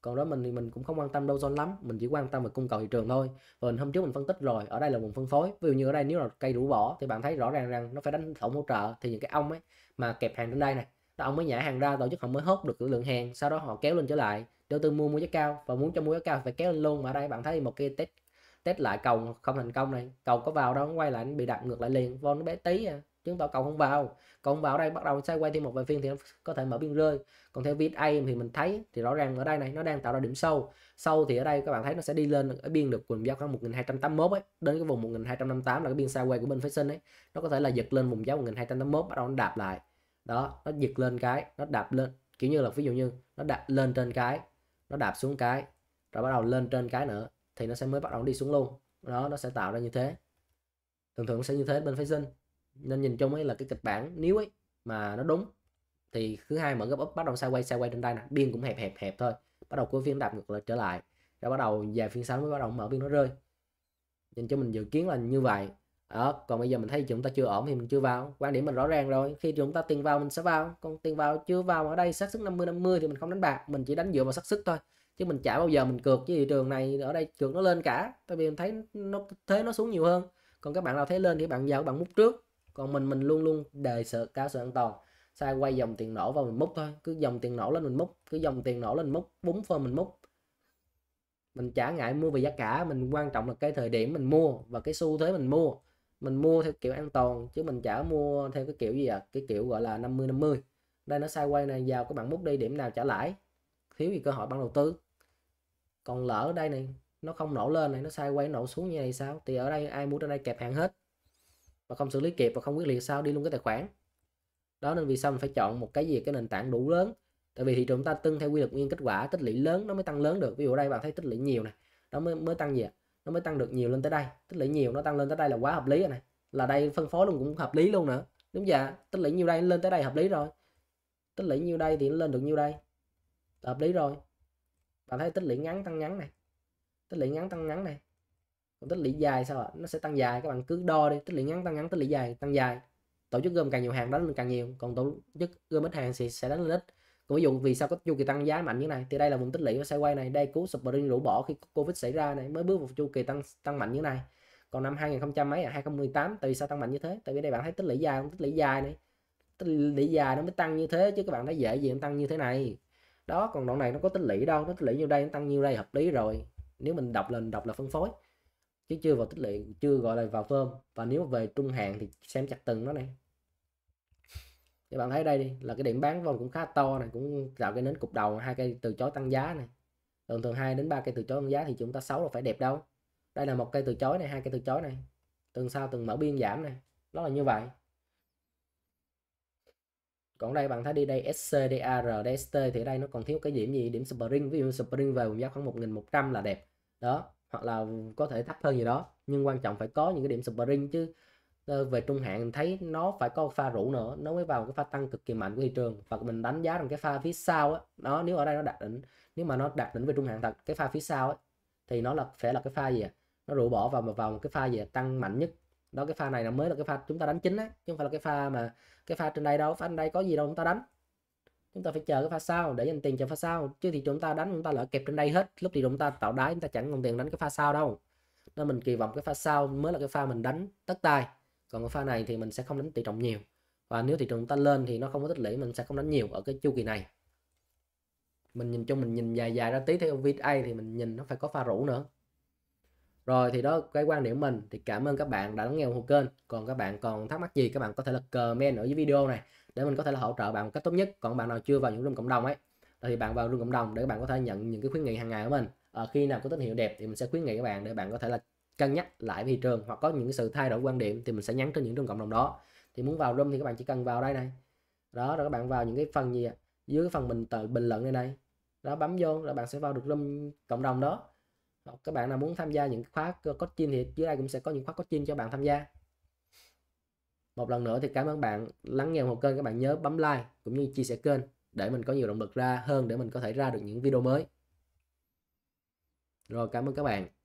Speaker 1: còn đó mình thì mình cũng không quan tâm đâu son lắm mình chỉ quan tâm về cung cầu thị trường thôi và hôm trước mình phân tích rồi ở đây là vùng phân phối ví dụ như ở đây nếu là cây rũ bỏ thì bạn thấy rõ ràng rằng nó phải đánh tổng hỗ trợ thì những cái ông ấy mà kẹp hàng trên đây này đó, ông mới nhả hàng ra tổ chức họ mới hốt được lượng hàng sau đó họ kéo lên trở lại đầu tư mua mua giá cao và muốn cho mua giá cao phải kéo lên luôn mà ở đây bạn thấy một cái test test lại cầu không thành công này cầu có vào đâu nó quay lại nó bị đặt ngược lại liền von nó bé tí à chứng tỏ cầu không vào cầu không vào đây bắt đầu xoay quay thêm một vài phiên thì nó có thể mở biên rơi còn theo VSA thì mình thấy thì rõ ràng ở đây này nó đang tạo ra điểm sâu sâu thì ở đây các bạn thấy nó sẽ đi lên ở biên được vùng giá khoảng 1281 ấy đến cái vùng 1258 là cái biên quay của bên Fashion ấy nó có thể là giật lên vùng giá 1281 bắt đầu nó đạp lại đó nó giật lên cái nó đạp lên kiểu như là ví dụ như nó đạp lên trên cái nó đạp xuống cái rồi bắt đầu lên trên cái nữa thì nó sẽ mới bắt đầu đi xuống luôn đó nó sẽ tạo ra như thế thường thường sẽ như thế bên Fashion nên nhìn chung ấy là cái kịch bản nếu ấy mà nó đúng thì thứ hai mở gấp up bắt đầu sideways sideways trên đây nè biên cũng hẹp hẹp hẹp thôi bắt đầu cuối phiên đạp ngược lại trở lại rồi bắt đầu dài phiên sáng mới bắt đầu mở biên nó rơi nhìn cho mình dự kiến là như vậy đó, còn bây giờ mình thấy chúng ta chưa ổn thì mình chưa vào quan điểm mình rõ ràng rồi khi chúng ta tiền vào mình sẽ vào còn tiền vào chưa vào ở đây xác suất 50 50 thì mình không đánh bạc mình chỉ đánh dựa vào xác suất thôi chứ mình chả bao giờ mình cược với thị trường này ở đây cược nó lên cả tại vì mình thấy nó thế nó xuống nhiều hơn còn các bạn nào thấy lên thì bạn vào bạn múc trước còn mình mình luôn luôn đề sợ cao sự an toàn sai quay dòng tiền nổ vào mình múc thôi cứ dòng tiền nổ lên mình múc cứ dòng tiền nổ lên mình múc búng phơ mình múc mình chả ngại mua về giá cả mình quan trọng là cái thời điểm mình mua và cái xu thế mình mua mình mua theo kiểu an toàn chứ mình chả mua theo cái kiểu gì à cái kiểu gọi là 50 50 đây nó sai quay này vào các bạn múc đi điểm nào trả lãi thiếu gì cơ hội ban đầu tư còn lỡ đây này nó không nổ lên này nó sai quay nổ xuống như này sao thì ở đây ai muốn ra đây kẹp hàng hết và không xử lý kịp và không quyết liệt sao đi luôn cái tài khoản đó nên vì sao mình phải chọn một cái gì cái nền tảng đủ lớn tại vì thị trường ta tưng theo quy luật nguyên kết quả tích lũy lớn nó mới tăng lớn được ví dụ ở đây bạn thấy tích lũy nhiều này nó mới mới tăng gì ạ nó mới tăng được nhiều lên tới đây tích lũy nhiều nó tăng lên tới đây là quá hợp lý rồi này là đây phân phối luôn cũng hợp lý luôn nữa đúng dạ tích lũy nhiêu đây lên tới đây hợp lý rồi tích lũy nhiêu đây thì nó lên được nhiêu đây hợp lý rồi bạn thấy tích lũy ngắn tăng ngắn này tích lũy ngắn tăng ngắn này còn tích lũy dài sao ạ nó sẽ tăng dài các bạn cứ đo đi tích lũy ngắn tăng ngắn tích lũy dài tăng dài tổ chức gom càng nhiều hàng đánh lên càng nhiều còn tổ chức gom ít hàng thì sẽ đánh lên ít còn ví dụ vì sao có chu kỳ tăng giá mạnh như này thì đây là vùng tích lũy nó sẽ quay này đây cứu submarine rũ bỏ khi covid xảy ra này mới bước một chu kỳ tăng tăng mạnh như này còn năm 2000 mấy à 2018 tại vì sao tăng mạnh như thế tại vì đây bạn thấy tích lũy dài không tích lũy dài này tích lũy dài nó mới tăng như thế chứ các bạn thấy dễ gì nó tăng như thế này đó còn đoạn này nó có tích lũy đâu nó tích lũy nhiêu đây nó tăng nhiêu đây hợp lý rồi nếu mình đọc lên đọc là phân phối chứ chưa vào tích lũy chưa gọi là vào phơm và nếu mà về trung hạn thì xem chặt từng nó này các bạn thấy đây đi là cái điểm bán vòng cũng khá to này cũng tạo cái nến cục đầu hai cây từ chối tăng giá này thường thường hai đến ba cây từ chối tăng giá thì chúng ta xấu là phải đẹp đâu đây là một cây từ chối này hai cây từ chối này từng sau từng mở biên giảm này nó là như vậy còn đây bạn thấy đi đây SCDAR DST thì ở đây nó còn thiếu cái điểm gì điểm spring ví dụ spring về vùng giá khoảng 1100 là đẹp đó hoặc là có thể thấp hơn gì đó nhưng quan trọng phải có những cái điểm spring chứ ờ, về trung hạn thấy nó phải có pha rũ nữa nó mới vào cái pha tăng cực kỳ mạnh của thị trường và mình đánh giá rằng cái pha phía sau á nó nếu ở đây nó đạt đỉnh nếu mà nó đạt đỉnh về trung hạn thật cái pha phía sau ấy, thì nó là sẽ là cái pha gì à? nó rũ bỏ vào mà vào một cái pha gì à? tăng mạnh nhất đó cái pha này là mới là cái pha chúng ta đánh chính á chứ không phải là cái pha mà cái pha trên đây đâu pha trên đây có gì đâu chúng ta đánh chúng ta phải chờ cái pha sau để dành tiền cho pha sau chứ thì chúng ta đánh chúng ta lỡ kẹp trên đây hết lúc thì chúng ta tạo đáy chúng ta chẳng còn tiền đánh cái pha sau đâu nên mình kỳ vọng cái pha sau mới là cái pha mình đánh tất tài còn cái pha này thì mình sẽ không đánh tỷ trọng nhiều và nếu thị trường chúng ta lên thì nó không có tích lũy mình sẽ không đánh nhiều ở cái chu kỳ này mình nhìn chung mình nhìn dài dài ra tí theo VTA thì mình nhìn nó phải có pha rủ nữa rồi thì đó cái quan điểm mình thì cảm ơn các bạn đã lắng nghe ủng kênh còn các bạn còn thắc mắc gì các bạn có thể là comment ở dưới video này để mình có thể là hỗ trợ bạn một cách tốt nhất còn bạn nào chưa vào những room cộng đồng ấy thì bạn vào room cộng đồng để bạn có thể nhận những cái khuyến nghị hàng ngày của mình à, khi nào có tín hiệu đẹp thì mình sẽ khuyến nghị các bạn để bạn có thể là cân nhắc lại thị trường hoặc có những sự thay đổi quan điểm thì mình sẽ nhắn trên những room cộng đồng đó thì muốn vào room thì các bạn chỉ cần vào đây này đó rồi các bạn vào những cái phần gì ạ? dưới cái phần bình tự bình luận đây này đó bấm vô là bạn sẽ vào được room cộng đồng đó các bạn nào muốn tham gia những khóa coaching thì dưới đây cũng sẽ có những khóa coaching cho bạn tham gia một lần nữa thì cảm ơn bạn lắng nghe một kênh các bạn nhớ bấm like cũng như chia sẻ kênh để mình có nhiều động lực ra hơn để mình có thể ra được những video mới rồi cảm ơn các bạn